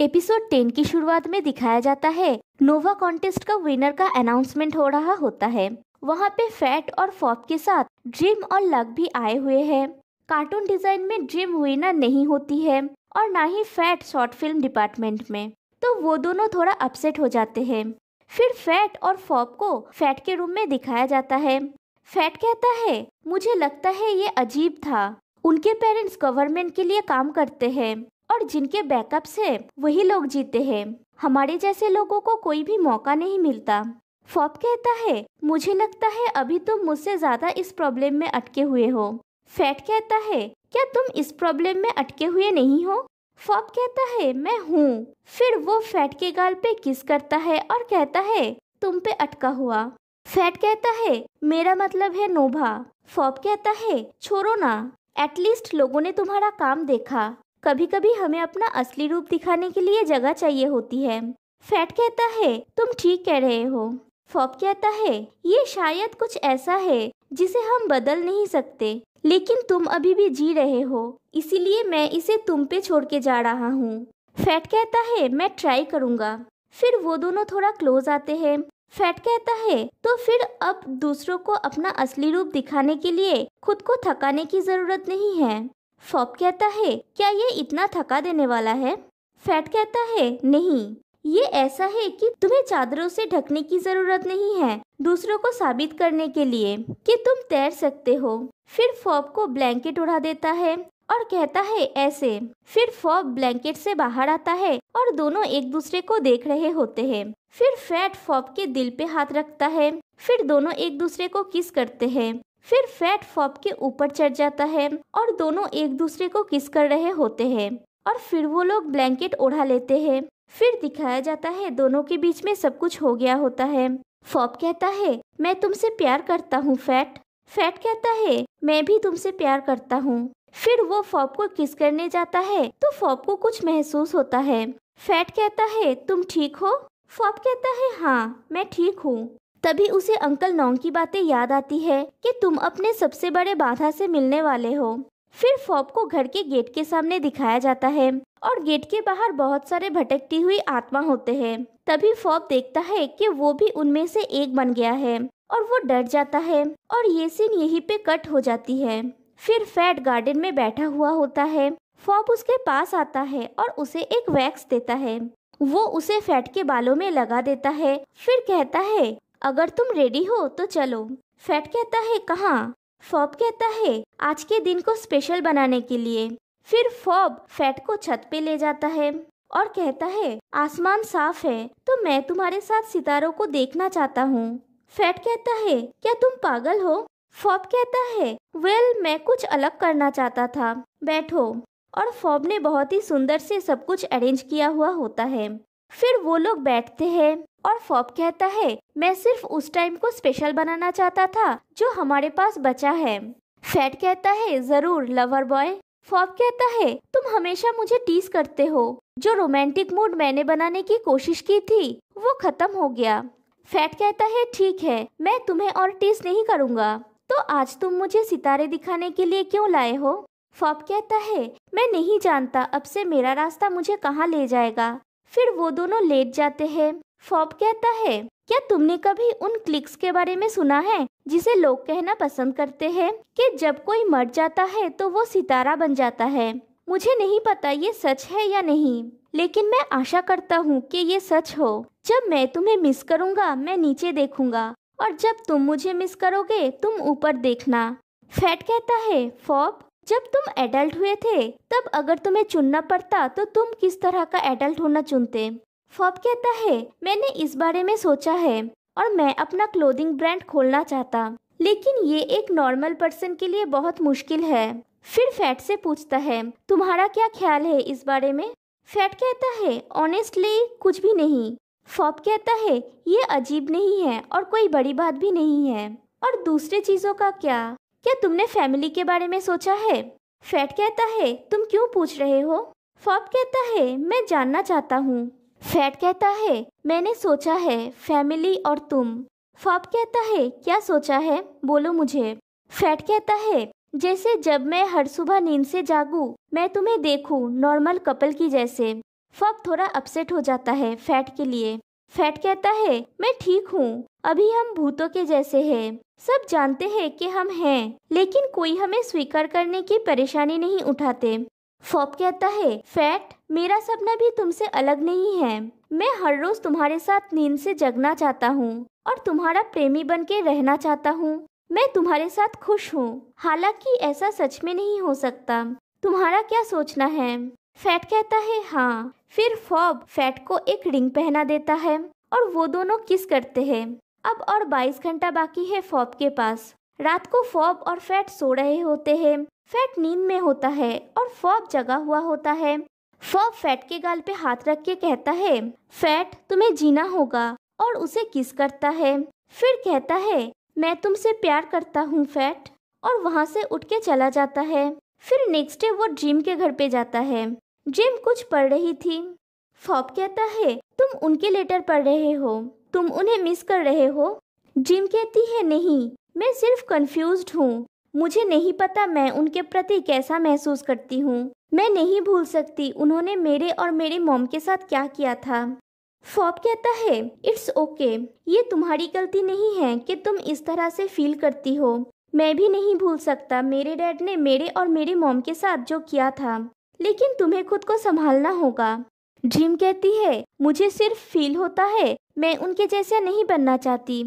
Episode ten की शुरुआत में दिखाया जाता है नोवा कॉन्टेस्ट का विनर का अनाउंसमेंट हो रहा होता है वहाँ पे फैट और फॉप के साथ ड्रीम और लक भी आए हुए हैं कार्टून डिजाइन में ड्रीम विनर नहीं होती है और ना ही फैट शॉर्ट फिल्म डिपार्टमेंट में तो वो दोनों थोड़ा अपसेट हो जाते हैं फिर फैट और फॉप को फैट के रूम में दिखाया जाता है फैट कहता है मुझे लगता है ये अजीब था उनके पेरेंट्स गवर्नमेंट के लिए काम करते हैं और जिनके बैकअप से वही लोग जीते हैं हमारे जैसे लोगों को कोई भी मौका नहीं मिलता फॉप कहता है मुझे लगता है अभी तुम मुझसे ज्यादा इस प्रॉब्लम में अटके हुए हो फैट कहता है क्या तुम इस प्रॉब्लम में अटके हुए नहीं हो फॉप कहता है मैं हूँ फिर वो फैट के गाल पे किस करता है और कहता है तुम पे अटका हुआ फैट कहता है मेरा मतलब है नोभा फॉप कहता है छोड़ो ना एटलीस्ट लोगों ने तुम्हारा काम देखा कभी कभी हमें अपना असली रूप दिखाने के लिए जगह चाहिए होती है फैट कहता है तुम ठीक कह रहे हो फॉप कहता है ये शायद कुछ ऐसा है जिसे हम बदल नहीं सकते लेकिन तुम अभी भी जी रहे हो इसीलिए मैं इसे तुम पे छोड़ के जा रहा हूँ फैट कहता है मैं ट्राई करूँगा फिर वो दोनों थोड़ा क्लोज आते हैं फैट कहता है तो फिर अब दूसरों को अपना असली रूप दिखाने के लिए खुद को थकाने की जरूरत नहीं है फॉप कहता है क्या ये इतना थका देने वाला है फैट कहता है नहीं ये ऐसा है कि तुम्हें चादरों से ढकने की जरूरत नहीं है दूसरों को साबित करने के लिए कि तुम तैर सकते हो फिर फॉप को ब्लैंकेट उड़ा देता है और कहता है ऐसे फिर फॉप ब्लैंकेट से बाहर आता है और दोनों एक दूसरे को देख रहे होते हैं फिर फैट फॉप के दिल पे हाथ रखता है फिर दोनों एक दूसरे को किस करते हैं फिर फैट फॉप के ऊपर चढ़ जाता है और दोनों एक दूसरे को किस कर रहे होते हैं और फिर वो लोग ब्लैंकेट ओढ़ा लेते हैं फिर दिखाया जाता है दोनों के बीच में सब कुछ हो गया होता है फॉप कहता है मैं तुमसे प्यार करता हूँ फैट फैट कहता है मैं भी तुमसे प्यार करता हूँ फिर वो फॉप को किस करने जाता है तो फॉप को कुछ महसूस होता है फैट कहता है तुम ठीक हो फॉप कहता है हाँ मैं ठीक हूँ तभी उसे अंकल नोंग की बातें याद आती है कि तुम अपने सबसे बड़े बाधा से मिलने वाले हो फिर फॉप को घर के गेट के सामने दिखाया जाता है और गेट के बाहर बहुत सारे भटकती हुई आत्मा होते हैं तभी फॉप देखता है कि वो भी उनमें से एक बन गया है और वो डर जाता है और ये सीन यहीं पे कट हो जाती है फिर फैट गार्डन में बैठा हुआ होता है फॉब उसके पास आता है और उसे एक वैक्स देता है वो उसे फैट के बालों में लगा देता है फिर कहता है अगर तुम रेडी हो तो चलो फैट कहता है कहाँ फॉब कहता है आज के दिन को स्पेशल बनाने के लिए फिर फॉब फैट को छत पे ले जाता है और कहता है आसमान साफ है तो मैं तुम्हारे साथ सितारों को देखना चाहता हूँ फैट कहता है क्या तुम पागल हो फॉब कहता है वेल well, मैं कुछ अलग करना चाहता था बैठो और फॉब ने बहुत ही सुंदर से सब कुछ अरेंज किया हुआ होता है फिर वो लोग बैठते हैं और फॉप कहता है मैं सिर्फ उस टाइम को स्पेशल बनाना चाहता था जो हमारे पास बचा है फैट कहता है जरूर लवर बॉय फॉप कहता है तुम हमेशा मुझे टीस करते हो जो रोमांटिक मूड मैंने बनाने की कोशिश की थी वो खत्म हो गया फैट कहता है ठीक है मैं तुम्हें और टीस नहीं करूँगा तो आज तुम मुझे सितारे दिखाने के लिए क्यों लाए हो फॉप कहता है मैं नहीं जानता अब से मेरा रास्ता मुझे कहाँ ले जाएगा फिर वो दोनों लेट जाते हैं फॉब कहता है क्या तुमने कभी उन क्लिक्स के बारे में सुना है जिसे लोग कहना पसंद करते हैं कि जब कोई मर जाता है तो वो सितारा बन जाता है मुझे नहीं पता ये सच है या नहीं लेकिन मैं आशा करता हूँ कि ये सच हो जब मैं तुम्हें मिस करूँगा मैं नीचे देखूँगा और जब तुम मुझे मिस करोगे तुम ऊपर देखना फैट कहता है फॉब जब तुम एडल्ट हुए थे तब अगर तुम्हें चुनना पड़ता तो तुम किस तरह का एडल्ट होना चुनते फॉब कहता है मैंने इस बारे में सोचा है और मैं अपना क्लोथिंग ब्रांड खोलना चाहता लेकिन ये एक नॉर्मल पर्सन के लिए बहुत मुश्किल है फिर फैट से पूछता है तुम्हारा क्या ख्याल है इस बारे में फैट कहता है ऑनेस्टली कुछ भी नहीं फॉब कहता है ये अजीब नहीं है और कोई बड़ी बात भी नहीं है और दूसरे चीज़ों का क्या क्या तुमने फैमिली के बारे में सोचा है फैट कहता है तुम क्यों पूछ रहे हो फॉब कहता है मैं जानना चाहता हूँ फैट कहता है मैंने सोचा है फैमिली और तुम फॉब कहता है क्या सोचा है बोलो मुझे फैट कहता है जैसे जब मैं हर सुबह नींद से जागू मैं तुम्हें देखूं नॉर्मल कपल की जैसे फॉब थोड़ा अपसेट हो जाता है फैट के लिए फैट कहता है मैं ठीक हूँ अभी हम भूतों के जैसे हैं सब जानते हैं कि हम हैं लेकिन कोई हमें स्वीकार करने की परेशानी नहीं उठाते फॉप कहता है फैट मेरा सपना भी तुमसे अलग नहीं है मैं हर रोज तुम्हारे साथ नींद से जगना चाहता हूँ और तुम्हारा प्रेमी बन के रहना चाहता हूँ मैं तुम्हारे साथ खुश हूँ हालांकि ऐसा सच में नहीं हो सकता तुम्हारा क्या सोचना है फैट कहता है हाँ फिर फॉब फैट को एक रिंग पहना देता है और वो दोनों किस करते हैं अब और 22 घंटा बाकी है फॉब के पास रात को फॉब और फैट सो रहे होते हैं फैट नींद में होता है और फॉब जगा हुआ होता है फॉब फैट के गाल पे हाथ रख के कहता है फैट तुम्हें जीना होगा और उसे किस करता है फिर कहता है मैं तुमसे प्यार करता हूँ फैट और वहाँ से उठ के चला जाता है फिर नेक्स्ट डे वो जिम के घर पे जाता है जिम कुछ पढ़ रही थी फॉब कहता है तुम उनके लेटर पढ़ रहे हो तुम उन्हें मिस कर रहे हो जिम कहती है नहीं मैं सिर्फ कंफ्यूज हूँ मुझे नहीं पता मैं उनके प्रति कैसा महसूस करती हूँ मैं नहीं भूल सकती उन्होंने मेरे और मेरे मॉम के साथ क्या किया था फॉब कहता है इट्स ओके okay. ये तुम्हारी गलती नहीं है कि तुम इस तरह से फील करती हो मैं भी नहीं भूल सकता मेरे डैड ने मेरे और मेरे मॉम के साथ जो किया था लेकिन तुम्हें खुद को संभालना होगा जिम कहती है मुझे सिर्फ फील होता है मैं उनके जैसे नहीं बनना चाहती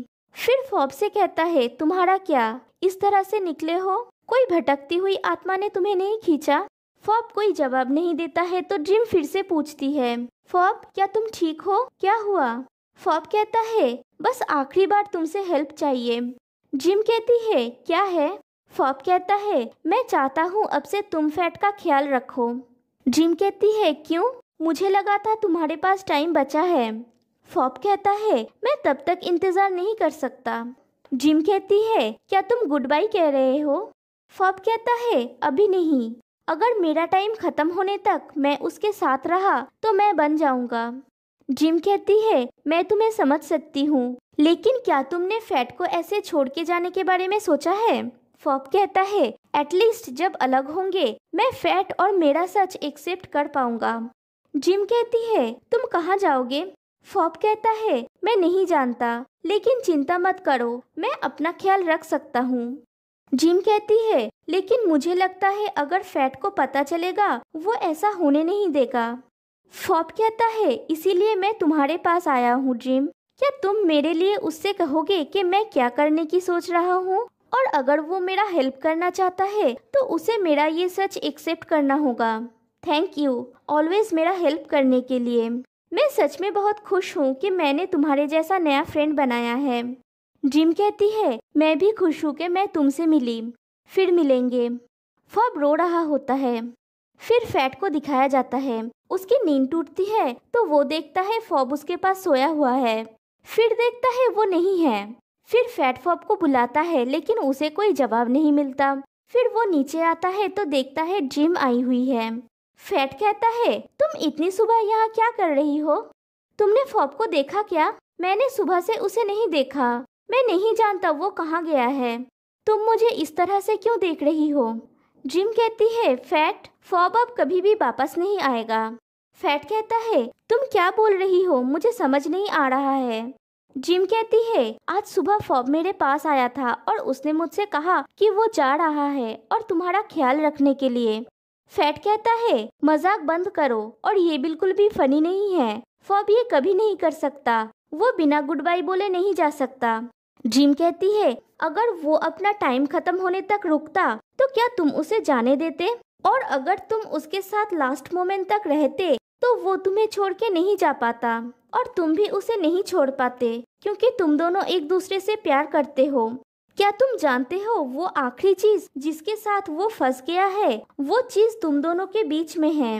फिर फॉब से कहता है तुम्हारा क्या इस तरह से निकले हो कोई भटकती हुई आत्मा ने तुम्हें नहीं खींचा फॉब कोई जवाब नहीं देता है तो जिम फिर से पूछती है फॉब क्या तुम ठीक हो क्या हुआ फॉब कहता है बस आखिरी बार तुमसे हेल्प चाहिए जिम कहती है क्या है फॉब कहता है मैं चाहता हूँ अब से तुम फैट का ख्याल रखो जिम कहती है क्यों मुझे लगा था तुम्हारे पास टाइम बचा है फॉप कहता है मैं तब तक इंतज़ार नहीं कर सकता जिम कहती है क्या तुम गुड बाई कह रहे हो फॉप कहता है अभी नहीं अगर मेरा टाइम ख़त्म होने तक मैं उसके साथ रहा तो मैं बन जाऊंगा जिम कहती है मैं तुम्हें समझ सकती हूँ लेकिन क्या तुमने फैट को ऐसे छोड़ के जाने के बारे में सोचा है फॉप कहता है एटलीस्ट जब अलग होंगे मैं फैट और मेरा सच एक्सेप्ट कर पाऊंगा जिम कहती है तुम कहाँ जाओगे फॉप कहता है मैं नहीं जानता लेकिन चिंता मत करो मैं अपना ख्याल रख सकता हूँ जिम कहती है लेकिन मुझे लगता है अगर फैट को पता चलेगा वो ऐसा होने नहीं देगा फॉब कहता है इसीलिए मैं तुम्हारे पास आया हूँ जिम क्या तुम मेरे लिए उससे कहोगे कि मैं क्या करने की सोच रहा हूँ और अगर वो मेरा हेल्प करना चाहता है तो उसे मेरा ये सच एक्सेप्ट करना होगा थैंक यू ऑलवेज मेरा हेल्प करने के लिए मैं सच में बहुत खुश हूँ कि मैंने तुम्हारे जैसा नया फ्रेंड बनाया है जिम कहती है मैं भी खुश हूँ कि मैं तुमसे मिली फिर मिलेंगे फॉब रो रहा होता है फिर फैट को दिखाया जाता है उसकी नींद टूटती है तो वो देखता है फॉब उसके पास सोया हुआ है फिर देखता है वो नहीं है फिर फैट फॉब को बुलाता है लेकिन उसे कोई जवाब नहीं मिलता फिर वो नीचे आता है तो देखता है जिम आई हुई है फैट कहता है तुम इतनी सुबह यहाँ क्या कर रही हो तुमने फॉप को देखा क्या मैंने सुबह से उसे नहीं देखा मैं नहीं जानता वो कहाँ गया है तुम मुझे इस तरह से क्यों देख रही हो जिम कहती है फैट फॉब अब कभी भी वापस नहीं आएगा फैट कहता है तुम क्या बोल रही हो मुझे समझ नहीं आ रहा है जिम कहती है आज सुबह फॉब मेरे पास आया था और उसने मुझसे कहा कि वो जा रहा है और तुम्हारा ख्याल रखने के लिए फैट कहता है मजाक बंद करो और ये बिल्कुल भी फनी नहीं है फॉब ये कभी नहीं कर सकता वो बिना गुड बाई बोले नहीं जा सकता ड्रीम कहती है अगर वो अपना टाइम खत्म होने तक रुकता तो क्या तुम उसे जाने देते और अगर तुम उसके साथ लास्ट मोमेंट तक रहते तो वो तुम्हें छोड़ के नहीं जा पाता और तुम भी उसे नहीं छोड़ पाते क्योंकि तुम दोनों एक दूसरे से प्यार करते हो क्या तुम जानते हो वो आखिरी चीज जिसके साथ वो फंस गया है वो चीज तुम दोनों के बीच में है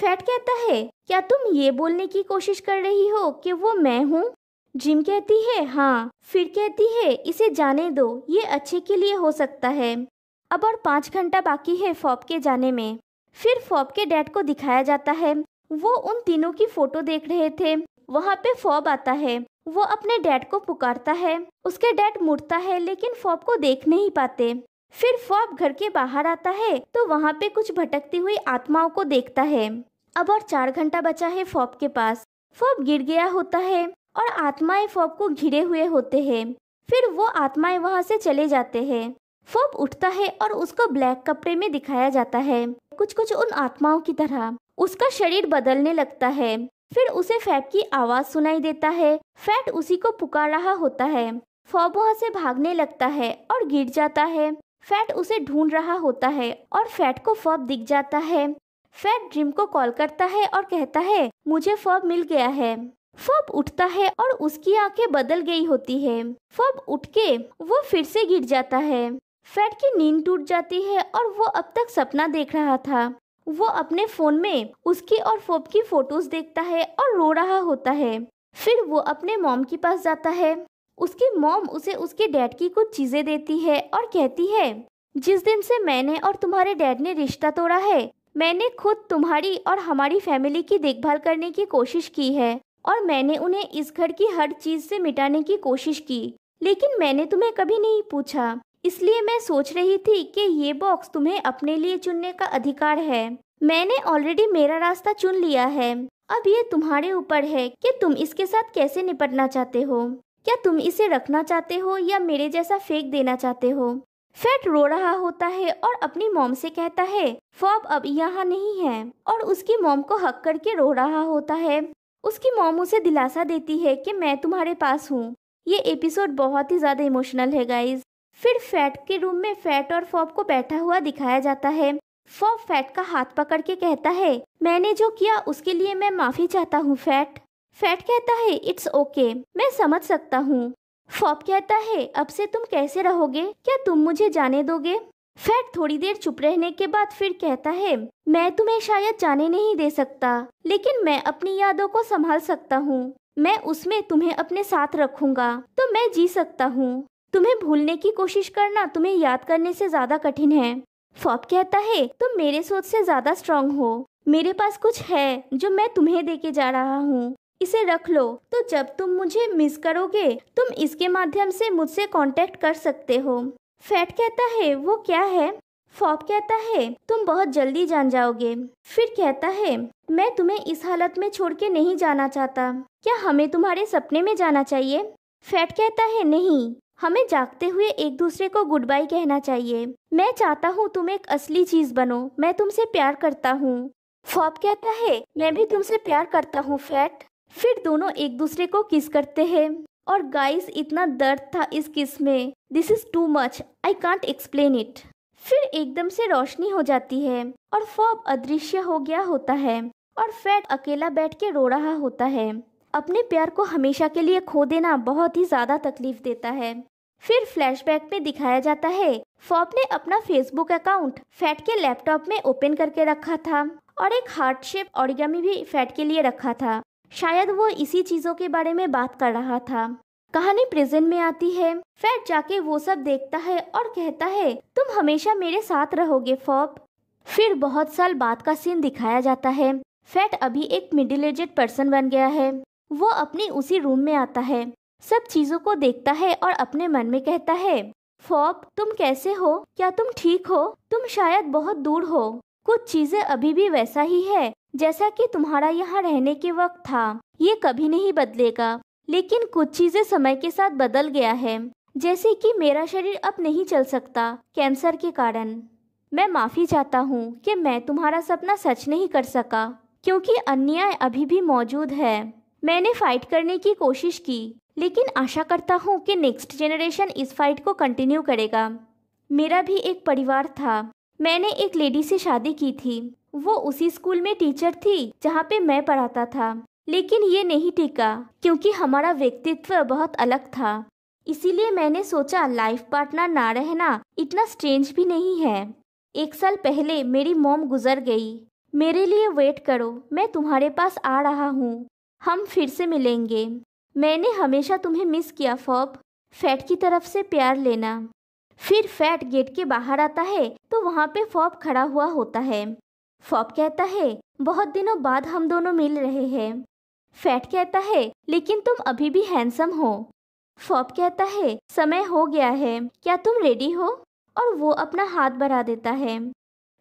फैट कहता है क्या तुम ये बोलने की कोशिश कर रही हो कि वो मैं हूँ जिम कहती है हाँ फिर कहती है इसे जाने दो ये अच्छे के लिए हो सकता है अब और पाँच घंटा बाकी है फॉब के जाने में फिर फॉब के डैड को दिखाया जाता है वो उन तीनों की फोटो देख रहे थे वहाँ पे फॉब आता है वो अपने डैड को पुकारता है उसके डैड मुड़ता है लेकिन फॉब को देख नहीं पाते फिर फॉब घर के बाहर आता है तो वहाँ पे कुछ भटकती हुई आत्माओं को देखता है अब और चार घंटा बचा है फॉब के पास फॉब गिर गया होता है और आत्माएं फॉब को घिरे हुए होते हैं फिर वो आत्माएं वहाँ से चले जाते हैं फॉब उठता है और उसको ब्लैक कपड़े में दिखाया जाता है कुछ कुछ उन आत्माओं की तरह उसका शरीर बदलने लगता है फिर उसे फैट की आवाज़ सुनाई देता है फैट उसी को पुकार रहा होता है फॉब वहाँ से भागने लगता है और गिर जाता है फैट उसे ढूंढ रहा होता है और फैट को फॉब दिख जाता है फैट ड्रीम को कॉल करता है और कहता है मुझे फॉब मिल गया है फॉब उठता है और उसकी आंखें बदल गई होती है फॉब उठ के वो फिर से गिर जाता है फैट की नींद टूट जाती है और वो अब तक सपना देख रहा था वो अपने फ़ोन में उसकी और फोप की फ़ोटोज़ देखता है और रो रहा होता है फिर वो अपने मॉम के पास जाता है उसकी मॉम उसे उसके डैड की कुछ चीज़ें देती है और कहती है जिस दिन से मैंने और तुम्हारे डैड ने रिश्ता तोड़ा है मैंने खुद तुम्हारी और हमारी फैमिली की देखभाल करने की कोशिश की है और मैंने उन्हें इस घर की हर चीज़ से मिटाने की कोशिश की लेकिन मैंने तुम्हें कभी नहीं पूछा इसलिए मैं सोच रही थी कि ये बॉक्स तुम्हें अपने लिए चुनने का अधिकार है मैंने ऑलरेडी मेरा रास्ता चुन लिया है अब ये तुम्हारे ऊपर है कि तुम इसके साथ कैसे निपटना चाहते हो क्या तुम इसे रखना चाहते हो या मेरे जैसा फेंक देना चाहते हो फैट रो रहा होता है और अपनी मोम से कहता है फॉब अब यहाँ नहीं है और उसकी मोम को हक करके रो रहा होता है उसकी मोम उसे दिलासा देती है कि मैं तुम्हारे पास हूँ ये एपिसोड बहुत ही ज़्यादा इमोशनल है गाइज फिर फैट के रूम में फैट और फॉब को बैठा हुआ दिखाया जाता है फॉब फैट का हाथ पकड़ के कहता है मैंने जो किया उसके लिए मैं माफी चाहता हूँ फैट फैट कहता है इट्स ओके okay, मैं समझ सकता हूँ फॉब कहता है अब से तुम कैसे रहोगे क्या तुम मुझे जाने दोगे फैट थोड़ी देर चुप रहने के बाद फिर कहता है मैं तुम्हें शायद जाने नहीं दे सकता लेकिन मैं अपनी यादों को संभाल सकता हूँ मैं उसमें तुम्हें अपने साथ रखूंगा तो मैं जी सकता हूँ तुम्हें भूलने की कोशिश करना तुम्हें याद करने से ज्यादा कठिन है फॉप कहता है तुम मेरे सोच से ज्यादा स्ट्रांग हो मेरे पास कुछ है जो मैं तुम्हें दे के जा रहा हूँ इसे रख लो तो जब तुम मुझे मिस करोगे तुम इसके माध्यम से मुझसे कांटेक्ट कर सकते हो फैट कहता है वो क्या है फॉप कहता है तुम बहुत जल्दी जान जाओगे फिर कहता है मैं तुम्हें इस हालत में छोड़ के नहीं जाना चाहता क्या हमें तुम्हारे सपने में जाना चाहिए फैट कहता है नहीं हमें जागते हुए एक दूसरे को गुड बाई कहना चाहिए मैं चाहता हूँ तुम एक असली चीज बनो मैं तुमसे प्यार करता हूँ फॉप कहता है मैं भी तुमसे प्यार करता हूँ फैट फिर दोनों एक दूसरे को किस करते हैं और गाइस इतना दर्द था इस किस में this is too much I can't explain it फिर एकदम से रोशनी हो जाती है और फॉब अदृश्य हो गया होता है और फैट अकेला बैठ के रो रहा होता है अपने प्यार को हमेशा के लिए खो देना बहुत ही ज़्यादा तकलीफ देता है फिर फ्लैशबैक में दिखाया जाता है फॉप ने अपना फेसबुक अकाउंट फैट के लैपटॉप में ओपन करके रखा था और एक हार्ट शेप ऑरिगामी भी फैट के लिए रखा था शायद वो इसी चीज़ों के बारे में बात कर रहा था कहानी प्रेजेंट में आती है फैट जाके वो सब देखता है और कहता है तुम हमेशा मेरे साथ रहोगे फॉप फिर बहुत साल बाद का सीन दिखाया जाता है फैट अभी एक मिडिल एजेड पर्सन बन गया है वो अपने उसी रूम में आता है सब चीजों को देखता है और अपने मन में कहता है फॉब तुम कैसे हो क्या तुम ठीक हो तुम शायद बहुत दूर हो कुछ चीजें अभी भी वैसा ही है जैसा कि तुम्हारा यहाँ रहने के वक्त था ये कभी नहीं बदलेगा लेकिन कुछ चीजें समय के साथ बदल गया है जैसे कि मेरा शरीर अब नहीं चल सकता कैंसर के कारण मैं माफी चाहता हूँ कि मैं तुम्हारा सपना सच नहीं कर सका क्योंकि अन्याय अभी भी मौजूद है मैंने फाइट करने की कोशिश की लेकिन आशा करता हूँ कि नेक्स्ट जेनरेशन इस फाइट को कंटिन्यू करेगा मेरा भी एक परिवार था मैंने एक लेडी से शादी की थी वो उसी स्कूल में टीचर थी जहाँ पे मैं पढ़ाता था लेकिन ये नहीं टिका क्योंकि हमारा व्यक्तित्व बहुत अलग था इसीलिए मैंने सोचा लाइफ पार्टनर ना रहना इतना स्ट्रेंज भी नहीं है एक साल पहले मेरी मोम गुजर गई मेरे लिए वेट करो मैं तुम्हारे पास आ रहा हूँ हम फिर से मिलेंगे मैंने हमेशा तुम्हें मिस किया फॉब फैट की तरफ से प्यार लेना फिर फैट गेट के बाहर आता है तो वहाँ पे फॉब खड़ा हुआ होता है फॉब कहता है बहुत दिनों बाद हम दोनों मिल रहे हैं फैट कहता है लेकिन तुम अभी भी हैंडसम हो फॉब कहता है समय हो गया है क्या तुम रेडी हो और वो अपना हाथ बढ़ा देता है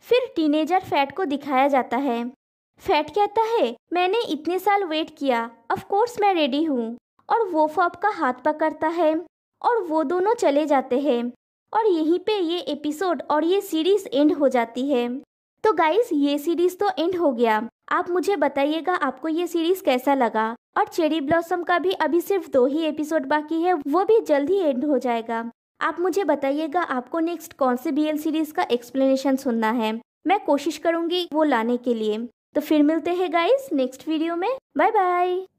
फिर टीनेजर फैट को दिखाया जाता है फैट कहता है मैंने इतने साल वेट किया ऑफ कोर्स मैं रेडी हूँ और वो फॉप का हाथ पकड़ता है और वो दोनों चले जाते हैं और यहीं पे ये एपिसोड और ये सीरीज एंड हो जाती है तो गाइज ये सीरीज तो एंड हो गया आप मुझे बताइएगा आपको ये सीरीज कैसा लगा और चेरी ब्लॉसम का भी अभी सिर्फ दो ही एपिसोड बाकी है वो भी जल्द ही एंड हो जाएगा आप मुझे बताइएगा आपको नेक्स्ट कौन से बीएल सीरीज का एक्सप्लेनेशन सुनना है मैं कोशिश करूंगी वो लाने के लिए तो फिर मिलते हैं गाइस नेक्स्ट वीडियो में बाय बाय